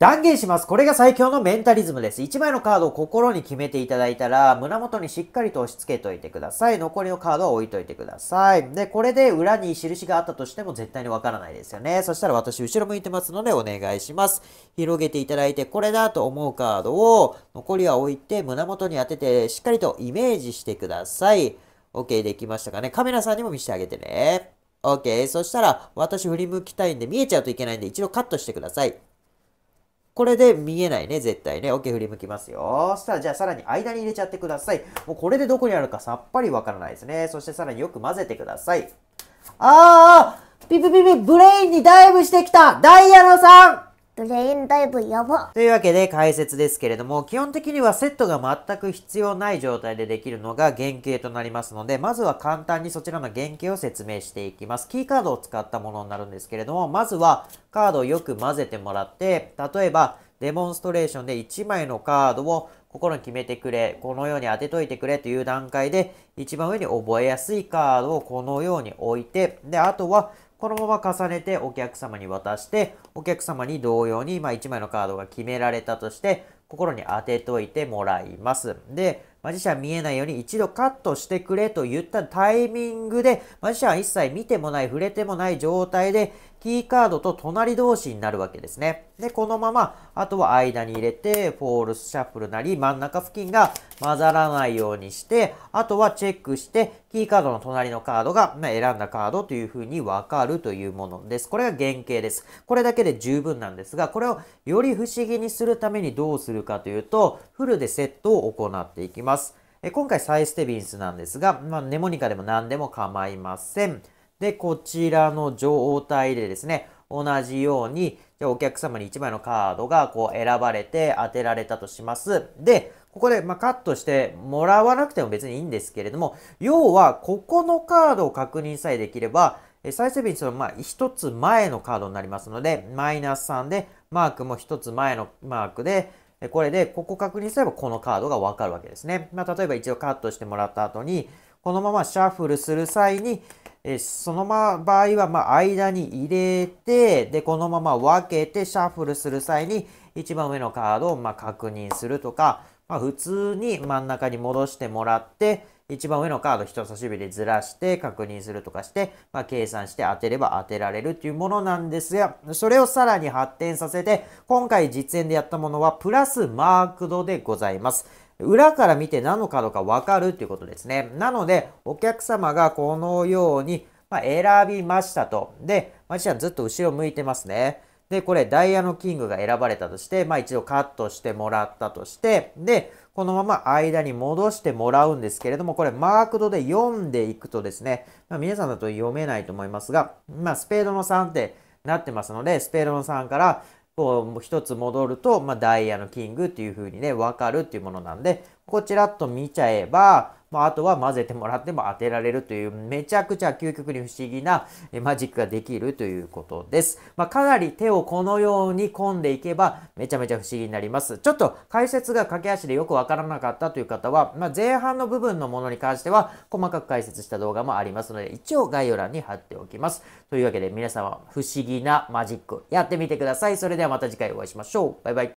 断言します。これが最強のメンタリズムです。1枚のカードを心に決めていただいたら、胸元にしっかりと押し付けといてください。残りのカードは置いといてください。で、これで裏に印があったとしても絶対にわからないですよね。そしたら私後ろ向いてますのでお願いします。広げていただいて、これだと思うカードを残りは置いて胸元に当てて、しっかりとイメージしてください。OK できましたかね。カメラさんにも見せてあげてね。OK。そしたら私振り向きたいんで見えちゃうといけないんで一度カットしてください。これで見えないね、絶対ね。OK、振り向きますよ。さあ、じゃあさらに間に入れちゃってください。もうこれでどこにあるかさっぱりわからないですね。そしてさらによく混ぜてください。ああピピピピ、ブレインにダイブしてきたダイヤのさんブレインダイブやば。というわけで解説ですけれども、基本的にはセットが全く必要ない状態でできるのが原型となりますので、まずは簡単にそちらの原型を説明していきます。キーカードを使ったものになるんですけれども、まずはカードをよく混ぜてもらって、例えばデモンストレーションで1枚のカードを心に決めてくれ、このように当てといてくれという段階で、一番上に覚えやすいカードをこのように置いて、で、あとはこのまま重ねてお客様に渡して、お客様に同様に、まあ、1枚のカードが決められたとして、心に当てといてもらいます。で、マジシャン見えないように一度カットしてくれと言ったタイミングで、マジシャンは一切見てもない、触れてもない状態で、キーカードと隣同士になるわけですね。で、このまま、あとは間に入れて、フォールスシャッフルなり、真ん中付近が混ざらないようにして、あとはチェックして、キーカードの隣のカードが、ま選んだカードというふうにわかるというものです。これが原型です。これだけで十分なんですが、これをより不思議にするためにどうするかというと、フルでセットを行っていきます。ます。今回サイステビンスなんですが、まあ、ネモニカでも何でも構いません。で、こちらの状態でですね、同じように、じゃお客様に1枚のカードがこう選ばれて当てられたとします。で、ここでまカットしてもらわなくても別にいいんですけれども、要はここのカードを確認さえできれば、サイテビンスのま1つ前のカードになりますので、マイナス3で、マークも1つ前のマークで、これで、ここ確認すればこのカードがわかるわけですね。まあ、例えば一応カットしてもらった後に、このままシャッフルする際に、えそのま場合はま間に入れて、で、このまま分けてシャッフルする際に、一番上のカードをま確認するとか、まあ、普通に真ん中に戻してもらって、一番上のカード人差し指でずらして確認するとかして、まあ、計算して当てれば当てられるっていうものなんですが、それをさらに発展させて、今回実演でやったものはプラスマーク度でございます。裏から見て何のカードかわかるっていうことですね。なので、お客様がこのように、ま選びましたと。で、まジシャンずっと後ろ向いてますね。で、これダイヤのキングが選ばれたとして、まあ一度カットしてもらったとして、で、このまま間に戻してもらうんですけれども、これマークドで読んでいくとですね、まあ、皆さんだと読めないと思いますが、まあスペードの3ってなってますので、スペードの3から、こう一つ戻ると、まあ、ダイヤのキングっていう風にね、わかるっていうものなんで、こちらっと見ちゃえば、まあ、あとは混ぜてもらっても当てられるという、めちゃくちゃ究極に不思議なマジックができるということです。まあ、かなり手をこのように込んでいけば、めちゃめちゃ不思議になります。ちょっと解説が駆け足でよくわからなかったという方は、まあ、前半の部分のものに関しては、細かく解説した動画もありますので、一応概要欄に貼っておきます。というわけで皆様、不思議なマジックやってみてください。それではまた次回お会いしましょう。バイバイ。